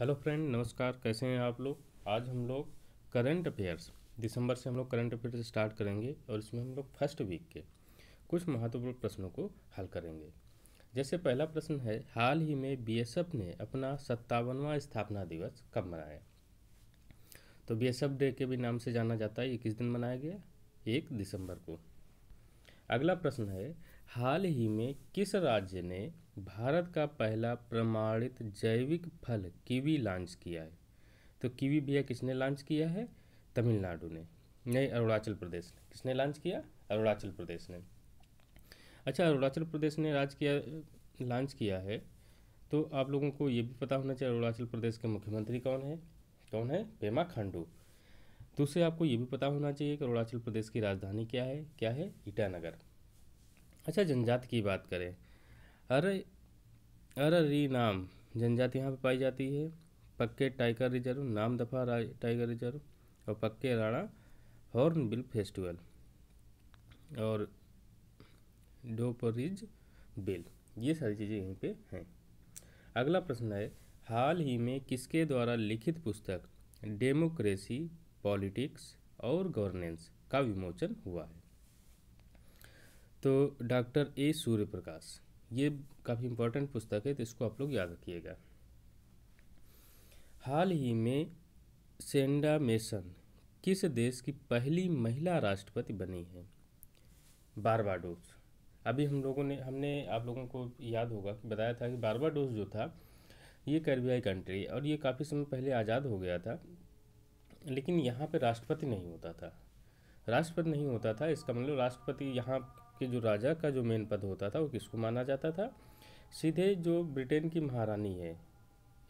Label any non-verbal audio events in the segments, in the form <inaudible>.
Hello friend नमस्कार कैसे हैं आप लोग आज हम लोग करंट अफेयर्स दिसंबर से हम लोग करंट अफेयर्स स्टार्ट करेंगे और इसमें हम लोग फर्स्ट वीक के कुछ महत्वपूर्ण प्रश्नों को हल करेंगे जैसे पहला प्रश्न है हाल ही में बीएसएफ ने अपना सत्तावनवा स्थापना दिवस कब मनाया तो बीएसएफ डे के भी नाम से जाना जाता है ये किस दिन मनाया गया एक दिसंबर को अगला प्रश्न है हाल ही में किस राज्य ने भारत का पहला प्रमाणित जैविक फल कीवी लॉन्च किया है तो कीवी भैया किसने लॉन्च किया है तमिलनाडु ने नहीं अरुणाचल प्रदेश ने किसने लॉन्च किया अरुणाचल प्रदेश ने अच्छा अरुणाचल प्रदेश ने राज किया लॉन्च किया है तो आप लोगों को ये भी पता होना चाहिए अरुणाचल प्रदेश के मुख्यमंत्री कौन है कौन है पेमा खांडू दूसरे आपको ये भी पता होना चाहिए कि अरुणाचल प्रदेश की राजधानी क्या है क्या है ईटानगर अच्छा जनजाति की बात करें अरे री नाम जनजाति यहाँ पर पाई जाती है पक्के टाइगर रिजर्व नाम दफा टाइगर रिजर्व और पक्के राणा हॉर्नबिल फेस्टिवल और डोपरिज बिल ये सारी चीज़ें यहीं पे हैं अगला प्रश्न है हाल ही में किसके द्वारा लिखित पुस्तक डेमोक्रेसी पॉलिटिक्स और गवर्नेंस का विमोचन हुआ है तो डॉक्टर ए सूर्य प्रकाश ये काफ़ी इम्पोर्टेंट पुस्तक है तो इसको आप लोग याद रखिएगा हाल ही में सेंडा मेसन किस देश की पहली महिला राष्ट्रपति बनी है बारबाडोस अभी हम लोगों ने हमने आप लोगों को याद होगा कि बताया था कि बारबाडोस जो था ये कैरबियाई कंट्री और ये काफ़ी समय पहले आज़ाद हो गया था लेकिन यहाँ पे राष्ट्रपति नहीं होता था राष्ट्रपति नहीं होता था इसका मतलब राष्ट्रपति यहाँ कि जो राजा का जो मेन पद होता था वो किसको माना जाता था सीधे जो ब्रिटेन की महारानी है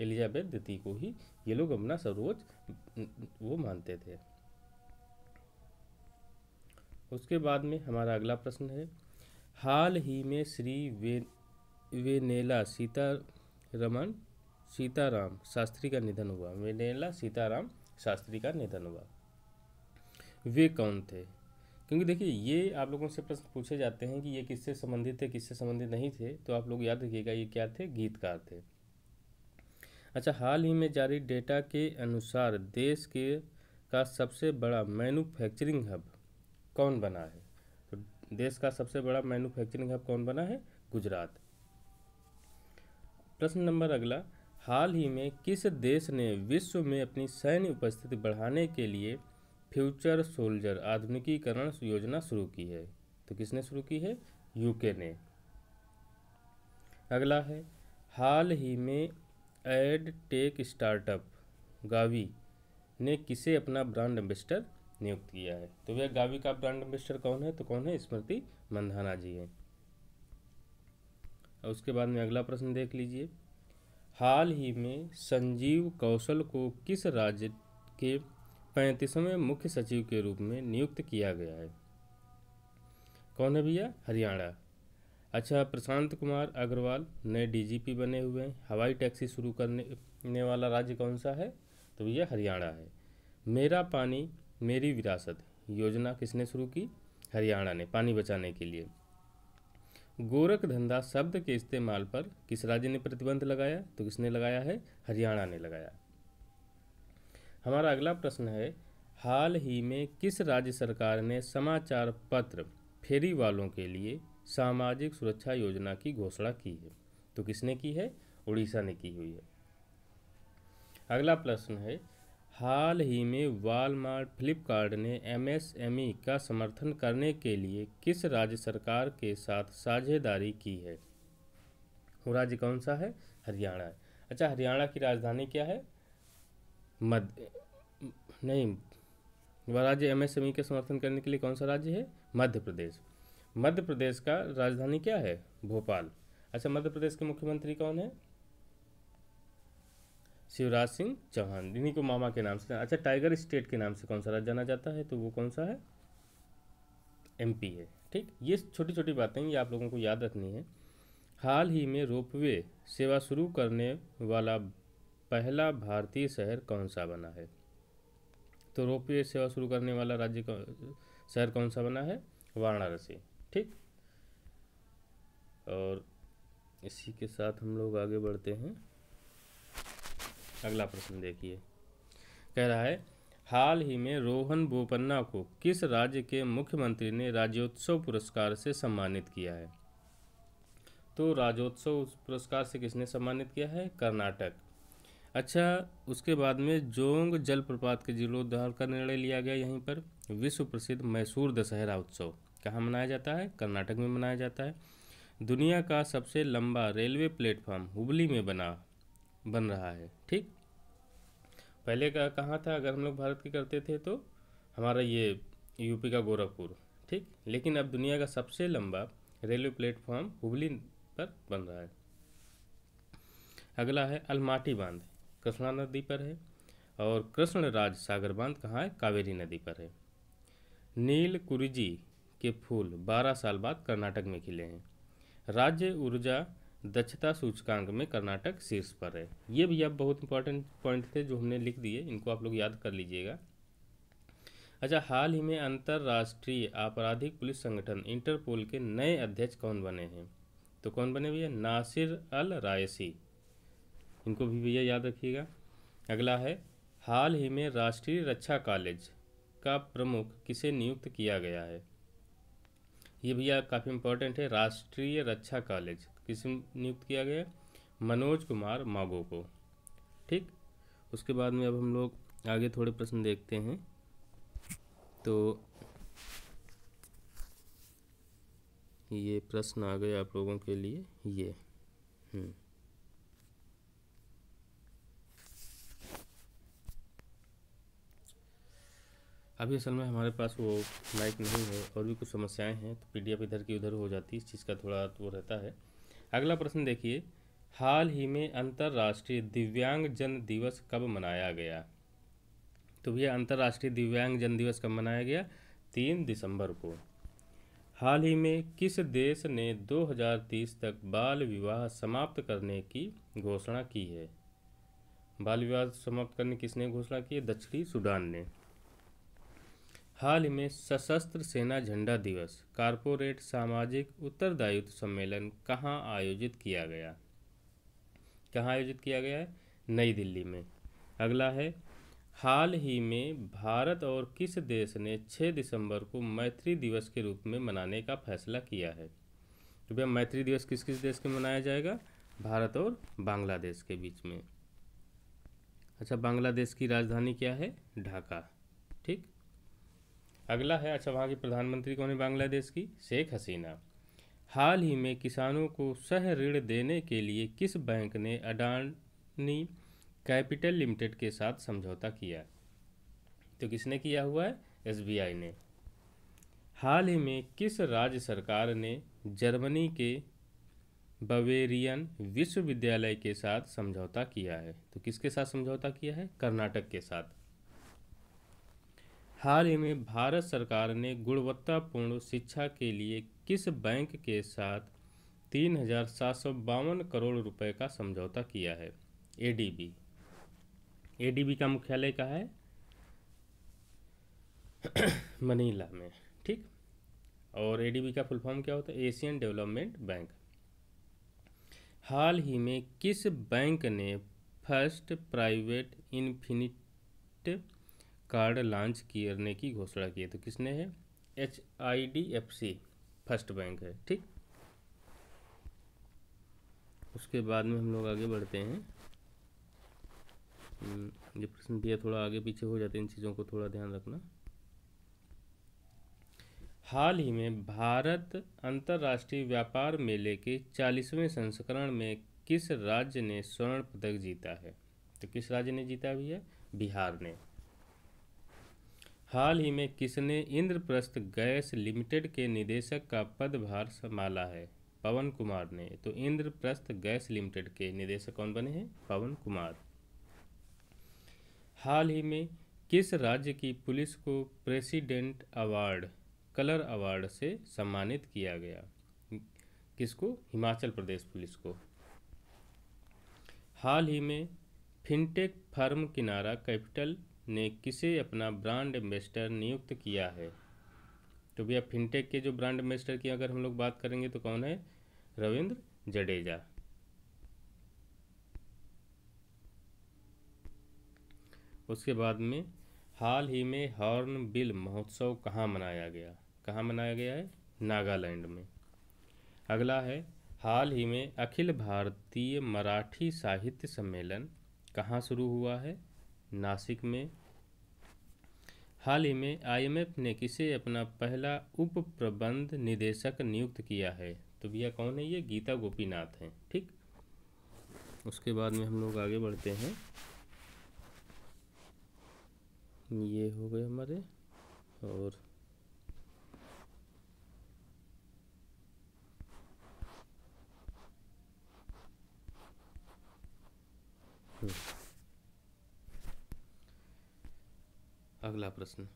एलिजाबेथ द्वितीय को ही ये लोग अपना सर्वोच्च वो मानते थे उसके बाद में हमारा अगला प्रश्न है हाल ही में श्री वे वेनेला सीतारमन सीताराम शास्त्री का निधन हुआ वेनेला सीताराम शास्त्री का निधन हुआ वे कौन थे क्योंकि देखिए ये आप लोगों से प्रश्न पूछे जाते हैं कि ये किससे संबंधित थे किससे संबंधित नहीं थे तो आप लोग याद रखिएगा ये क्या थे गीतकार थे अच्छा हाल ही में जारी डेटा के अनुसार देश के का सबसे बड़ा मैन्युफैक्चरिंग हब कौन बना है तो देश का सबसे बड़ा मैन्युफैक्चरिंग हब कौन बना है गुजरात प्रश्न नंबर अगला हाल ही में किस देश ने विश्व में अपनी सैन्य उपस्थिति बढ़ाने के लिए फ्यूचर सोल्जर आधुनिकीकरण योजना शुरू की है तो किसने शुरू की है यूके ने अगला है हाल ही में एड टेक स्टार्टअप गावी ने किसे अपना ब्रांड एम्बेसडर नियुक्त किया है तो भैया गावी का ब्रांड एम्बेसडर कौन है तो कौन है स्मृति मंधाना जी है और उसके बाद में अगला प्रश्न देख लीजिए हाल ही में संजीव कौशल को किस राज्य के पैंतीसवें मुख्य सचिव के रूप में नियुक्त किया गया है कौन है भैया हरियाणा अच्छा प्रशांत कुमार अग्रवाल नए डीजीपी बने हुए हैं हवाई टैक्सी शुरू करने वाला राज्य कौन सा है तो भैया हरियाणा है मेरा पानी मेरी विरासत योजना किसने शुरू की हरियाणा ने पानी बचाने के लिए गोरख धंधा शब्द के इस्तेमाल पर किस राज्य ने प्रतिबंध लगाया तो किसने लगाया है हरियाणा ने लगाया हमारा अगला प्रश्न है हाल ही में किस राज्य सरकार ने समाचार पत्र फेरी वालों के लिए सामाजिक सुरक्षा योजना की घोषणा की है तो किसने की है उड़ीसा ने की हुई है अगला प्रश्न है हाल ही में वालमार्ट फ्लिपकार्ट ने एमएसएमई का समर्थन करने के लिए किस राज्य सरकार के साथ साझेदारी की है वो राज्य कौन सा है हरियाणा अच्छा हरियाणा की राजधानी क्या है मध्य नहीं वह राज्य एमएसएमई e के समर्थन करने के लिए कौन सा राज्य है मध्य प्रदेश मध्य प्रदेश का राजधानी क्या है भोपाल अच्छा मध्य प्रदेश के मुख्यमंत्री कौन है शिवराज सिंह चौहान इन्हीं को मामा के नाम से अच्छा टाइगर स्टेट के नाम से कौन सा राज्य जाना जाता है तो वो कौन सा है एम है ठीक ये छोटी छोटी बातें ये आप लोगों को याद रखनी है हाल ही में रोपवे सेवा शुरू करने वाला पहला भारतीय शहर कौन सा बना है तो रोपवे सेवा शुरू करने वाला राज्य शहर कौन सा बना है वाराणसी ठीक और इसी के साथ हम लोग आगे बढ़ते हैं अगला प्रश्न देखिए कह रहा है हाल ही में रोहन बोपन्ना को किस राज्य के मुख्यमंत्री ने राज्योत्सव पुरस्कार से सम्मानित किया है तो राज्योत्सव पुरस्कार से किसने सम्मानित किया है कर्नाटक अच्छा उसके बाद में जोंग जलप्रपात के जीर्णोद्धार का निर्णय लिया गया यहीं पर विश्व प्रसिद्ध मैसूर दशहरा उत्सव कहाँ मनाया जाता है कर्नाटक में मनाया जाता है दुनिया का सबसे लंबा रेलवे प्लेटफॉर्म हुबली में बना बन रहा है ठीक पहले का कहाँ था अगर हम लोग भारत की करते थे तो हमारा ये यूपी का गोरखपुर ठीक लेकिन अब दुनिया का सबसे लंबा रेलवे प्लेटफॉर्म हुबली पर बन रहा है अगला है अलमाटी बांध कृष्णा नदी पर है और राज सागर बांध कहाँ है कावेरी नदी पर है नील कुरिजी के फूल 12 साल बाद कर्नाटक में खिले हैं राज्य ऊर्जा दक्षता सूचकांक में कर्नाटक शीर्ष पर है ये भी अब बहुत इंपॉर्टेंट पॉइंट थे जो हमने लिख दिए इनको आप लोग याद कर लीजिएगा अच्छा हाल ही में अंतर्राष्ट्रीय आपराधिक पुलिस संगठन इंटरपोल के नए अध्यक्ष कौन बने हैं तो कौन बने भैया नासिर अल रायसी इनको भी भैया याद रखिएगा अगला है हाल ही में राष्ट्रीय रक्षा कॉलेज का प्रमुख किसे नियुक्त किया गया है ये भैया काफ़ी इंपॉर्टेंट है राष्ट्रीय रक्षा कॉलेज किसे नियुक्त किया गया मनोज कुमार मागो को ठीक उसके बाद में अब हम लोग आगे थोड़े प्रश्न देखते हैं तो ये प्रश्न आ गए आप लोगों के लिए ये हम्म अभी असल में हमारे पास वो लाइक नहीं है और भी कुछ समस्याएं हैं तो पी इधर की उधर हो जाती है इस चीज़ का थोड़ा वो रहता है अगला प्रश्न देखिए हाल ही में अंतर्राष्ट्रीय दिव्यांग जन दिवस कब मनाया गया तो भैया अंतर्राष्ट्रीय दिव्यांग जन दिवस कब मनाया गया तीन दिसंबर को हाल ही में किस देश ने 2030 तक बाल विवाह समाप्त करने की घोषणा की है बाल विवाह समाप्त करने किसने घोषणा की है दक्षिणी सूडान ने हाल ही में सशस्त्र सेना झंडा दिवस कारपोरेट सामाजिक उत्तरदायित्व सम्मेलन कहाँ आयोजित किया गया कहाँ आयोजित किया गया है नई दिल्ली में अगला है हाल ही में भारत और किस देश ने 6 दिसंबर को मैत्री दिवस के रूप में मनाने का फैसला किया है तो भैया मैत्री दिवस किस किस देश के मनाया जाएगा भारत और बांग्लादेश के बीच में अच्छा बांग्लादेश की राजधानी क्या है ढाका ठीक अगला है अच्छा वहाँ की प्रधानमंत्री कौन है बांग्लादेश की शेख हसीना हाल ही में किसानों को सह ऋण देने के लिए किस बैंक ने अडानी कैपिटल लिमिटेड के साथ समझौता किया तो किसने किया हुआ है एस ने हाल ही में किस राज्य सरकार ने जर्मनी के बवेरियन विश्वविद्यालय के साथ समझौता किया है तो किसके साथ समझौता किया है कर्नाटक के साथ हाल ही में भारत सरकार ने गुणवत्तापूर्ण शिक्षा के लिए किस बैंक के साथ तीन हजार सात सौ बावन करोड़ रुपए का समझौता किया है एडीबी एडीबी का मुख्यालय कहाँ है <coughs> मनीला में ठीक और एडीबी का फुल फॉर्म क्या होता है एशियन डेवलपमेंट बैंक हाल ही में किस बैंक ने first private infinite card launch करने की घोषणा की है तो किसने है H I D F C first bank है ठीक उसके बाद में हम लोग आगे बढ़ते हैं हम्म, ये प्रश्न दिया थोड़ा आगे पीछे हो जाते हैं इन चीज़ों को थोड़ा ध्यान रखना हाल ही में भारत अंतर्राष्ट्रीय व्यापार मेले के चालीसवें संस्करण में किस राज्य ने स्वर्ण पदक जीता है तो किस राज्य ने जीता भी है बिहार ने हाल ही में किसने इंद्रप्रस्थ गैस लिमिटेड के निदेशक का पदभार संभाला है पवन कुमार ने तो इंद्रप्रस्थ गैस लिमिटेड के निदेशक कौन बने हैं पवन कुमार हाल ही में किस राज्य की पुलिस को प्रेसिडेंट अवार्ड कलर अवार्ड से सम्मानित किया गया किसको हिमाचल प्रदेश पुलिस को हाल ही में फिनटेक फर्म किनारा कैपिटल ने किसे अपना ब्रांड एम्बेसडर नियुक्त किया है तो भैया फिनटेक के जो ब्रांड एम्बेसडर की अगर हम लोग बात करेंगे तो कौन है रविंद्र जडेजा उसके बाद में हाल ही में हॉर्न बिल महोत्सव कहाँ मनाया गया कहाँ मनाया गया है नागालैंड में अगला है हाल ही में अखिल भारतीय मराठी साहित्य सम्मेलन कहाँ शुरू हुआ है नासिक में हाल ही में आईएमएफ ने किसे अपना पहला उप प्रबंध निदेशक नियुक्त किया है तो भैया कौन है ये गीता गोपीनाथ हैं ठीक उसके बाद में हम लोग आगे बढ़ते हैं ये हो गए हमारे और Hmm. अगला प्रश्न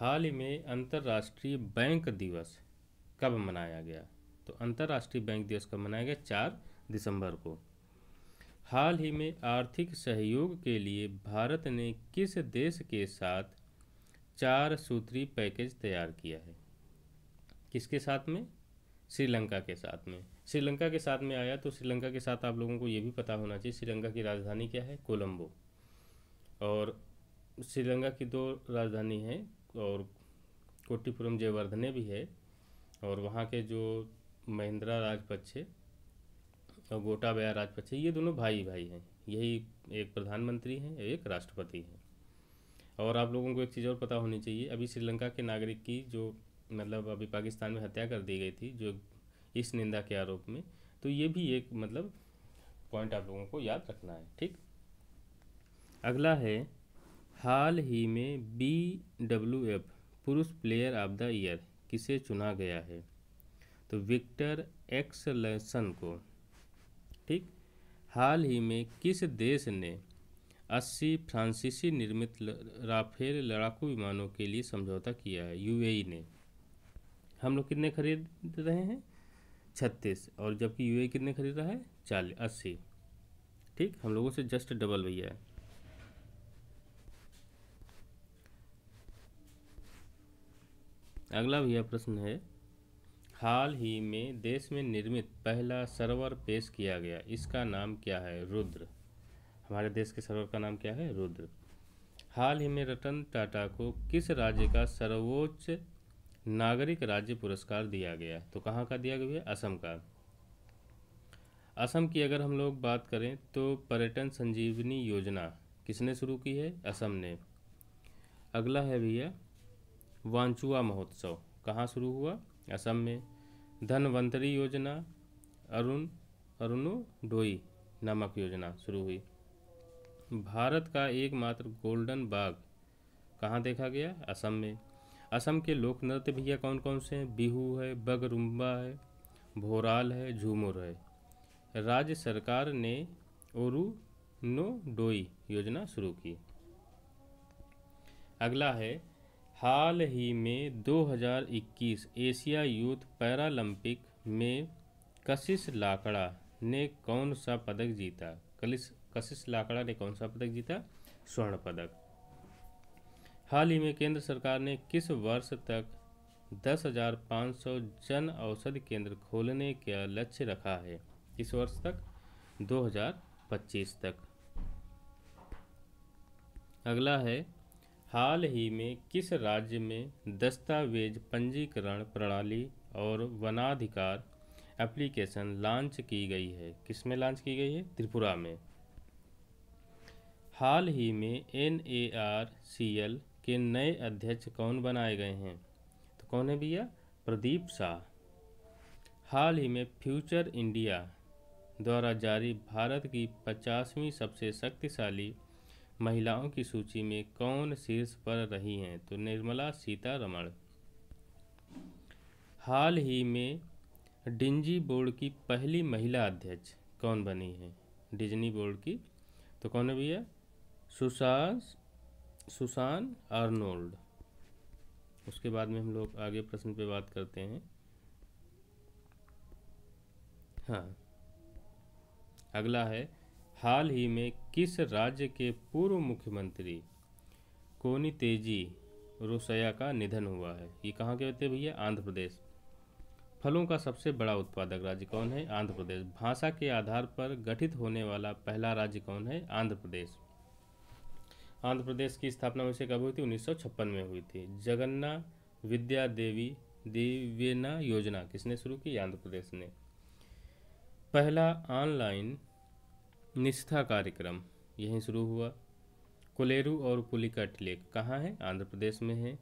हाल ही में अंतर्राष्ट्रीय बैंक दिवस कब मनाया गया तो अंतर्राष्ट्रीय बैंक दिवस कब मनाया गया चार दिसंबर को हाल ही में आर्थिक सहयोग के लिए भारत ने किस देश के साथ चार सूत्री पैकेज तैयार किया है किसके साथ में श्रीलंका के साथ में श्रीलंका के साथ में आया तो श्रीलंका के साथ आप लोगों को ये भी पता होना चाहिए श्रीलंका की राजधानी क्या है कोलंबो और श्रीलंका की दो राजधानी है और कोटीपुरम जयवर्धने भी है और वहाँ के जो महिंद्रा राजपक्षे और गोटाबया राजपक्षे ये दोनों भाई भाई हैं यही एक प्रधानमंत्री हैं एक राष्ट्रपति हैं और आप लोगों को एक चीज़ और पता होनी चाहिए अभी श्रीलंका के नागरिक की जो मतलब अभी पाकिस्तान में हत्या कर दी गई थी जो इस निंदा के आरोप में तो ये भी एक मतलब पॉइंट आप लोगों को याद रखना है ठीक अगला है हाल ही में बी डब्ल्यू एफ पुरुष प्लेयर ऑफ द ईयर किसे चुना गया है तो विक्टर एक्सलेसन को ठीक हाल ही में किस देश ने 80 फ्रांसीसी निर्मित राफेल लड़ाकू विमानों के लिए समझौता किया है यूएई e ने हम लोग कितने खरीद रहे हैं छत्तीस और जबकि यूएई e कितने खरीद रहा है चालीस अस्सी ठीक हम लोगों से जस्ट डबल भैया है अगला भैया प्रश्न है हाल ही में देश में निर्मित पहला सर्वर पेश किया गया इसका नाम क्या है रुद्र हमारे देश के सर्वर का नाम क्या है रुद्र हाल ही में रतन टाटा को किस राज्य का सर्वोच्च नागरिक राज्य पुरस्कार दिया गया तो कहाँ का दिया गया असम का असम की अगर हम लोग बात करें तो पर्यटन संजीवनी योजना किसने शुरू की है असम ने अगला है भैया वांचुआ महोत्सव कहाँ शुरू हुआ असम में धनवंतरी योजना अरुण डोई नामक योजना शुरू हुई भारत का एकमात्र गोल्डन बाघ कहाँ देखा गया असम में असम के लोक नृत्य भैया कौन कौन से हैं बिहू है बगरुम्बा है भोराल है झूमुर है राज्य सरकार ने ओरु नो डोई योजना शुरू की अगला है हाल ही में 2021 एशिया यूथ पैरालंपिक में कशिश लाकड़ा ने कौन सा पदक जीता कलिस कशिश लाकड़ा ने कौन सा पदक जीता स्वर्ण पदक हाल ही में केंद्र सरकार ने किस वर्ष तक 10,500 जन औषधि केंद्र खोलने का लक्ष्य रखा है किस वर्ष तक 2025 तक अगला है हाल ही में किस राज्य में दस्तावेज पंजीकरण प्रणाली और वनाधिकार एप्लीकेशन लॉन्च की गई है किस में लॉन्च की गई है त्रिपुरा में हाल ही में N A R C L के नए अध्यक्ष कौन बनाए गए हैं तो कौन है भैया प्रदीप शाह हाल ही में फ्यूचर इंडिया द्वारा जारी भारत की पचासवीं सबसे शक्तिशाली महिलाओं की सूची में कौन शीर्ष पर रही हैं तो निर्मला सीतारमण हाल ही में डिंजी बोर्ड की पहली महिला अध्यक्ष कौन बनी है डिजनी बोर्ड की तो कौन है भैया सुशान सुशान आर्नोल्ड उसके बाद में हम लोग आगे प्रश्न पे बात करते हैं हाँ अगला है हाल ही में किस राज्य के पूर्व मुख्यमंत्री कोनी तेजी रोसैया का निधन हुआ है ये कहाँ के होते भैया आंध्र प्रदेश फलों का सबसे बड़ा उत्पादक राज्य कौन है आंध्र प्रदेश भाषा के आधार पर गठित होने वाला पहला राज्य कौन है आंध्र प्रदेश आंध्र प्रदेश की स्थापना वैसे कब हुई थी उन्नीस में हुई थी जगन्ना विद्या देवी दिव्यना योजना किसने शुरू की आंध्र प्रदेश ने पहला ऑनलाइन निष्ठा कार्यक्रम यहीं शुरू हुआ कोलेरू और पुलिकट लेक कहाँ है आंध्र प्रदेश में है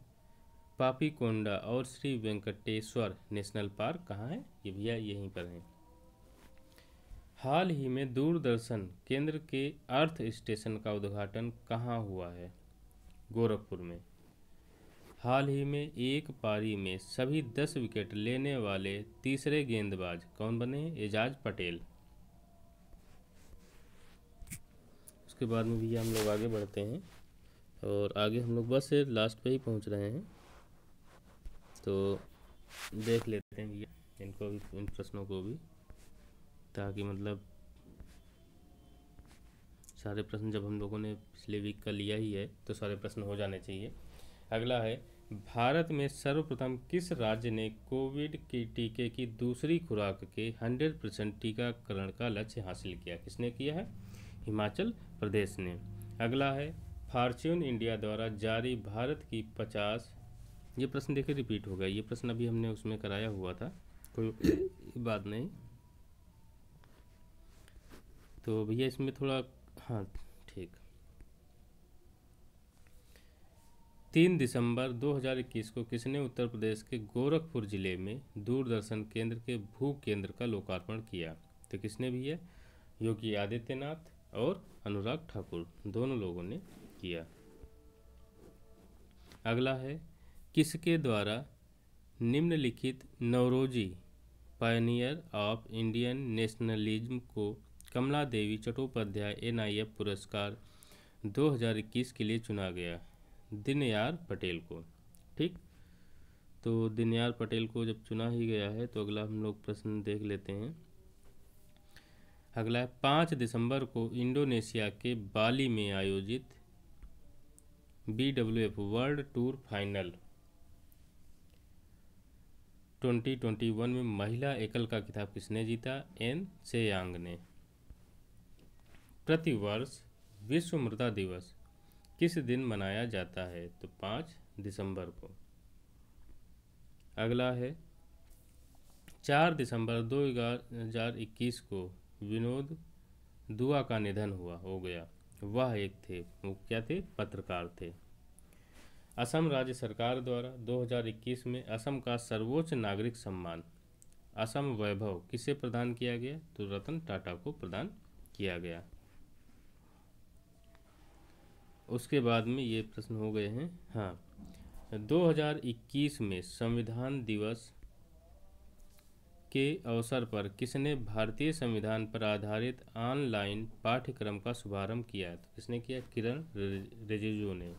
पापीकोंडा और श्री वेंकटेश्वर नेशनल पार्क कहाँ है ये भैया यहीं पर हैं हाल ही में दूरदर्शन केंद्र के अर्थ स्टेशन का उद्घाटन कहाँ हुआ है गोरखपुर में हाल ही में एक पारी में सभी दस विकेट लेने वाले तीसरे गेंदबाज कौन बने एजाज पटेल उसके बाद में भैया हम लोग आगे बढ़ते हैं और आगे हम लोग बस लास्ट पे ही पहुंच रहे हैं तो देख लेते हैं भैया इनको भी इन प्रश्नों को भी ताकि मतलब सारे प्रश्न जब हम लोगों ने पिछले वीक का लिया ही है तो सारे प्रश्न हो जाने चाहिए अगला है भारत में सर्वप्रथम किस राज्य ने कोविड के टीके की दूसरी खुराक के 100 परसेंट टीकाकरण का लक्ष्य हासिल किया किसने किया है हिमाचल प्रदेश ने अगला है फॉर्च्यून इंडिया द्वारा जारी भारत की पचास ये प्रश्न देखिए रिपीट हो गया ये प्रश्न अभी हमने उसमें कराया हुआ था कोई <coughs> बात नहीं तो भैया इसमें थोड़ा हाँ ठीक तीन दिसंबर 2021 को किसने उत्तर प्रदेश के गोरखपुर जिले में दूरदर्शन केंद्र के भू केंद्र का लोकार्पण किया तो किसने भी है योगी आदित्यनाथ और अनुराग ठाकुर दोनों लोगों ने किया अगला है किसके द्वारा निम्नलिखित Naoroji pioneer of Indian nationalism को कमला देवी चट्टोपाध्याय एफ पुरस्कार 2021 के लिए चुना गया दिनयार पटेल को ठीक तो दिनयार पटेल को जब चुना ही गया है तो अगला हम लोग प्रश्न देख लेते हैं अगला पाँच दिसंबर को इंडोनेशिया के बाली में आयोजित B W F world tour final 2021 में महिला एकल का खिताब किसने जीता एन सेयांग ने प्रतिवर्ष विश्व मृदा दिवस किस दिन मनाया जाता है तो पाँच दिसंबर को अगला है चार दिसंबर दो हज़ार इक्कीस को विनोद दुआ का निधन हुआ हो गया वह एक थे वो क्या थे पत्रकार थे असम राज्य सरकार द्वारा 2021 में असम का सर्वोच्च नागरिक सम्मान असम वैभव किसे प्रदान किया गया तो रतन टाटा को प्रदान किया गया उसके बाद में ये प्रश्न हो गए हैं हाँ 2021 में संविधान दिवस के अवसर पर किसने भारतीय संविधान पर आधारित ऑनलाइन पाठ्यक्रम का शुभारंभ किया तो किसने किया किरण रिजिजू ने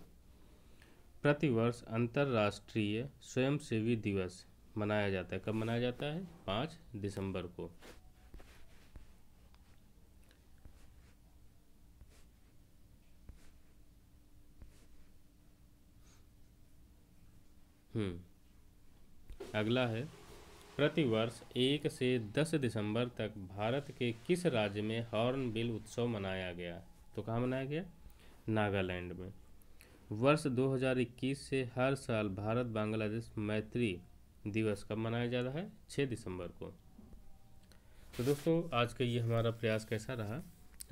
प्रतिवर्ष अंतर्राष्ट्रीय स्वयंसेवी दिवस मनाया जाता है कब मनाया जाता है पाँच दिसंबर को हम्म अगला है प्रतिवर्ष एक से दस दिसंबर तक भारत के किस राज्य में हॉर्नबिल उत्सव मनाया गया तो कहाँ मनाया गया नागालैंड में वर्ष 2021 से हर साल भारत बांग्लादेश मैत्री दिवस कब मनाया जा रहा है 6 दिसंबर को तो दोस्तों आज का ये हमारा प्रयास कैसा रहा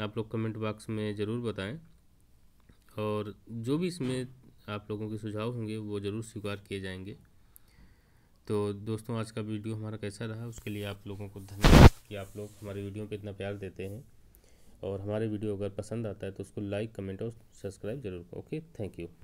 आप लोग कमेंट बॉक्स में ज़रूर बताएं और जो भी इसमें आप लोगों के सुझाव होंगे वो ज़रूर स्वीकार किए जाएंगे तो दोस्तों आज का वीडियो हमारा कैसा रहा उसके लिए आप लोगों को धन्यवाद कि आप लोग हमारे वीडियो पर इतना प्यार देते हैं और हमारे वीडियो अगर पसंद आता है तो उसको लाइक कमेंट और सब्सक्राइब जरूर ओके थैंक यू